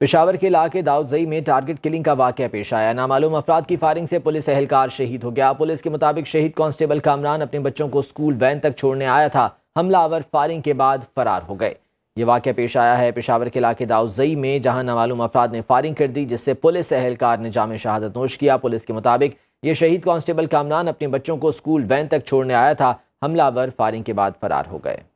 पिशावर के इलाके दाऊदजई में टारगेट किलिंग का वाक़ पेश आया नामालूम अफराद की फायरिंग से पुलिस अहलकार शहीद हो गया पुलिस के मुताबिक शहीद कांस्टेबल कामरान अपने बच्चों को स्कूल वैन तक छोड़ने आया था हमलावर फायरिंग के बाद फरार हो गए ये वाक़ पेश आया है पेशावर के इलाके दाऊदजई में जहां नामालूम अफराद ने फायरिंग कर दी जिससे पुलिस अहलकार ने जाम शहादत नोश किया पुलिस के मुताबिक ये शहीद कांस्टेबल कामरान अपने बच्चों को स्कूल वैन तक छोड़ने आया था हमलावर फायरिंग के बाद फरार हो गए